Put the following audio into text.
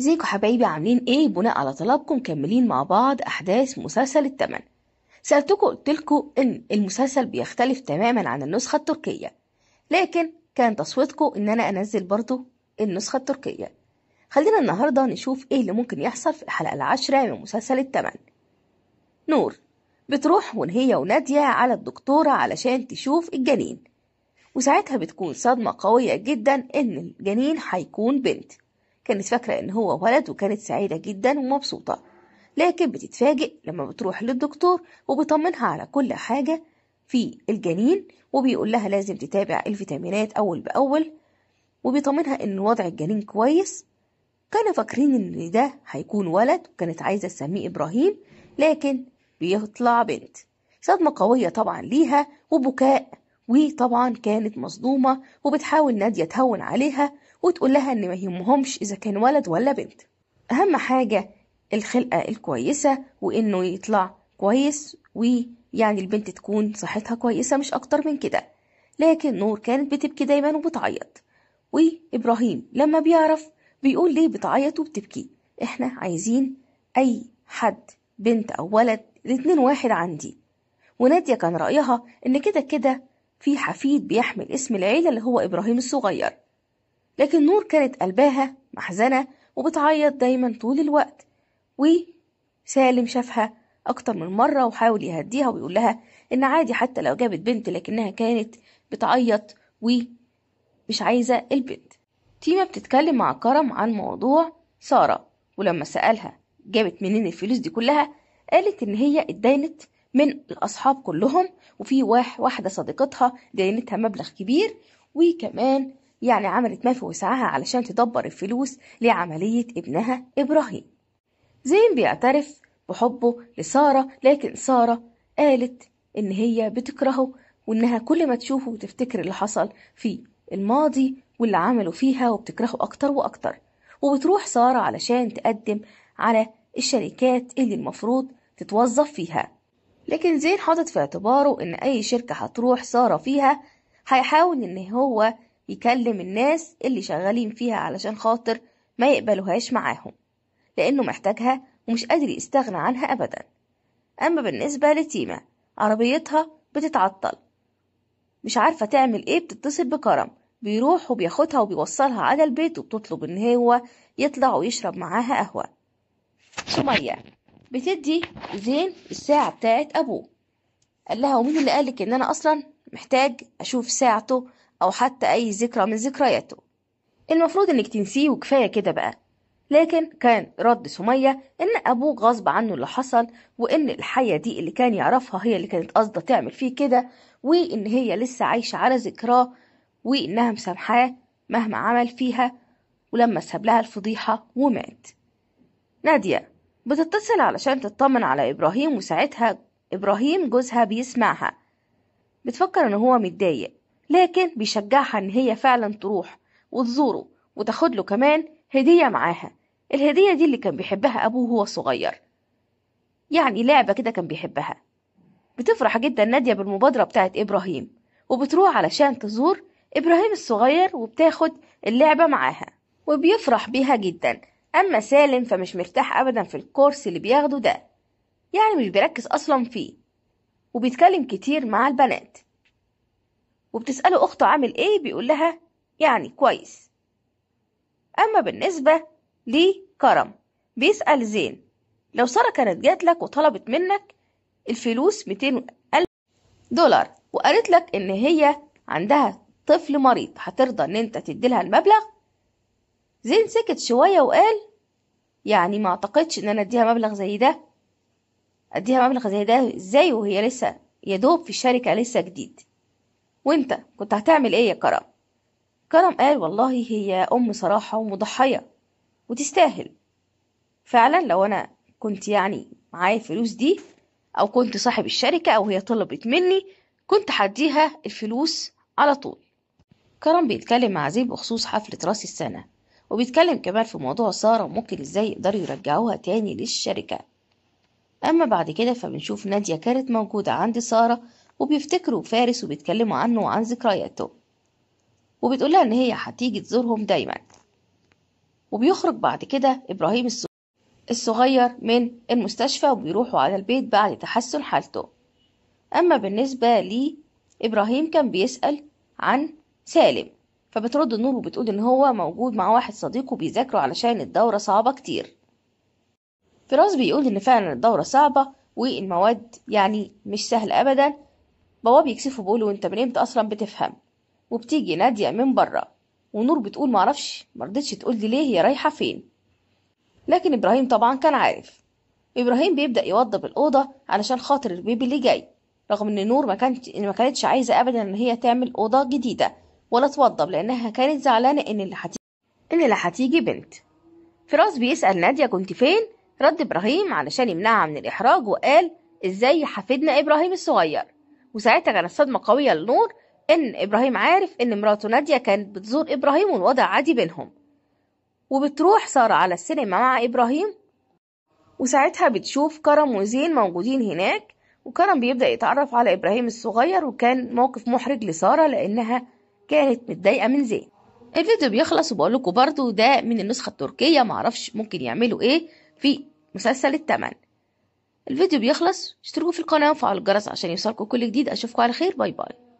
ازيكم حبايبي عاملين ايه بناء على طلبكم مكملين مع بعض احداث مسلسل التمن سألتكم قلتلكوا ان المسلسل بيختلف تماما عن النسخة التركية لكن كان تصويتكم ان انا انزل برضو النسخة التركية خلينا النهاردة نشوف ايه اللي ممكن يحصل في الحلقة العاشرة من مسلسل التمن نور بتروح وهي ونادية على الدكتورة علشان تشوف الجنين وساعتها بتكون صدمة قوية جدا ان الجنين هيكون بنت كانت فاكرة إن هو ولد وكانت سعيدة جدا ومبسوطة لكن بتتفاجئ لما بتروح للدكتور وبيطمنها على كل حاجة في الجنين وبيقول لها لازم تتابع الفيتامينات أول بأول وبيطمنها إن وضع الجنين كويس كانوا فاكرين إن ده هيكون ولد وكانت عايزة تسميه إبراهيم لكن بيطلع بنت صدمة قوية طبعا ليها وبكاء وطبعا كانت مصدومة وبتحاول نادية تهون عليها وتقول لها ان ما يهمهمش اذا كان ولد ولا بنت اهم حاجه الخلقه الكويسه وانه يطلع كويس ويعني البنت تكون صحتها كويسه مش اكتر من كده لكن نور كانت بتبكي دايما وبتعيط وابراهيم لما بيعرف بيقول ليه بتعيط وبتبكي احنا عايزين اي حد بنت او ولد الاتنين واحد عندي ونادية كان رأيها إن كده كده في حفيد بيحمل اسم العيلة اللي هو إبراهيم الصغير لكن نور كانت قلباها محزنة وبتعيط دايما طول الوقت وسالم شافها أكتر من مرة وحاول يهديها ويقول لها إن عادي حتى لو جابت بنت لكنها كانت بتعيط ومش عايزة البنت تيما بتتكلم مع كرم عن موضوع سارة ولما سألها جابت منين الفلوس دي كلها قالت إن هي اتدينت من الأصحاب كلهم وفي واحدة صديقتها دينتها مبلغ كبير وكمان يعني عملت ما في وسعها علشان تدبر الفلوس لعملية ابنها إبراهيم زين بيعترف بحبه لسارة لكن سارة قالت إن هي بتكرهه وإنها كل ما تشوفه تفتكر اللي حصل في الماضي واللي عمله فيها وبتكرهه أكتر وأكتر وبتروح سارة علشان تقدم على الشركات اللي المفروض تتوظف فيها لكن زين حاطط في اعتباره إن أي شركة هتروح سارة فيها هيحاول إن هو يكلم الناس اللي شغالين فيها علشان خاطر ما يقبلوهاش معاهم لأنه محتاجها ومش قادر يستغنى عنها أبدا أما بالنسبة لتيما عربيتها بتتعطل مش عارفة تعمل إيه بتتصل بكرم بيروح وبياخدها وبيوصلها على البيت وبتطلب إن هو يطلع ويشرب معاها قهوة سمية بتدي زين الساعة بتاعت أبوه قال لها ومين اللي قالك إن أنا أصلا محتاج أشوف ساعته أو حتى أي ذكرى من ذكرياته المفروض إنك تنسيه وكفاية كده بقى لكن كان رد سمية إن أبوه غصب عنه اللي حصل وإن الحية دي اللي كان يعرفها هي اللي كانت قاصدة تعمل فيه كده وإن هي لسه عايشة على ذكراه وإنها مسامحاه مهما عمل فيها ولما ساب لها الفضيحة ومات نادية بتتصل علشان تطمن على إبراهيم وساعتها إبراهيم جوزها بيسمعها بتفكر إن هو متضايق لكن بيشجعها إن هي فعلا تروح وتزوره وتاخدله كمان هدية معاها الهدية دي اللي كان بيحبها أبوه وهو صغير يعني لعبة كده كان بيحبها بتفرح جدا نادية بالمبادرة بتاعت إبراهيم وبتروح علشان تزور إبراهيم الصغير وبتاخد اللعبة معاها وبيفرح بيها جدا أما سالم فمش مرتاح أبدا في الكورس اللي بياخده ده يعني مش بيركز أصلا فيه وبيتكلم كتير مع البنات وبتسأله أخته عامل إيه بيقول لها يعني كويس أما بالنسبة لكرم بيسأل زين لو سارة كانت جات لك وطلبت منك الفلوس 200 ألف دولار وقالت لك إن هي عندها طفل مريض هترضى إن أنت تديلها المبلغ زين سكت شوية وقال يعني ما أعتقدش إن أنا أديها مبلغ زي ده أديها مبلغ زي ده إزاي وهي لسه يدوب في الشركة لسه جديد وانت كنت هتعمل ايه يا كرم كرم قال والله هي ام صراحه ومضحيه وتستاهل فعلا لو انا كنت يعني معايا الفلوس دي او كنت صاحب الشركه او هي طلبت مني كنت هديها الفلوس على طول كرم بيتكلم مع زيب بخصوص حفلة راس السنة وبيتكلم كمان في موضوع سارة وممكن ازاي يقدروا يرجعوها تاني للشركة أما بعد كده فبنشوف نادية كانت موجودة عند سارة وبيفتكروا فارس وبيتكلموا عنه وعن ذكرياته وبتقولها إن هي هتيجي تزورهم دايما وبيخرج بعد كده إبراهيم الصغير من المستشفى وبيروحوا على البيت بعد تحسن حالته أما بالنسبة لي إبراهيم كان بيسأل عن سالم فبترد النور وبتقول إن هو موجود مع واحد صديقه بيذاكروا علشان الدورة صعبة كتير فراس بيقول إن فعلا الدورة صعبة والمواد يعني مش سهلة أبدا بابا بيكسفه بقوله انت منين انت اصلا بتفهم وبتيجي ناديه من بره ونور بتقول معرفش مرضتش تقول لي ليه هي رايحه فين لكن ابراهيم طبعا كان عارف ابراهيم بيبدا يوضب الاوضه علشان خاطر البيبي اللي جاي رغم ان نور ما كانت ما كانتش عايزه ابدا ان هي تعمل اوضه جديده ولا توضب لانها كانت زعلانه ان اللي حتيجي ان اللي هتيجي بنت فراس بيسال ناديه كنت فين رد ابراهيم علشان يمنعها من الاحراج وقال ازاي يحفدنا ابراهيم الصغير وساعتها كانت صدمة قوية لنور إن إبراهيم عارف إن مراته نادية كانت بتزور إبراهيم والوضع عادي بينهم وبتروح سارة على السينما مع إبراهيم وساعتها بتشوف كرم وزين موجودين هناك وكرم بيبدأ يتعرف على إبراهيم الصغير وكان موقف محرج لسارة لأنها كانت متضايقة من زين الفيديو بيخلص وبقول لكم برضو ده من النسخة التركية معرفش ممكن يعملوا إيه في مسلسل التمن الفيديو بيخلص اشتركوا في القناة وفعلوا الجرس عشان يوصلكوا كل جديد اشوفكوا على خير باي باي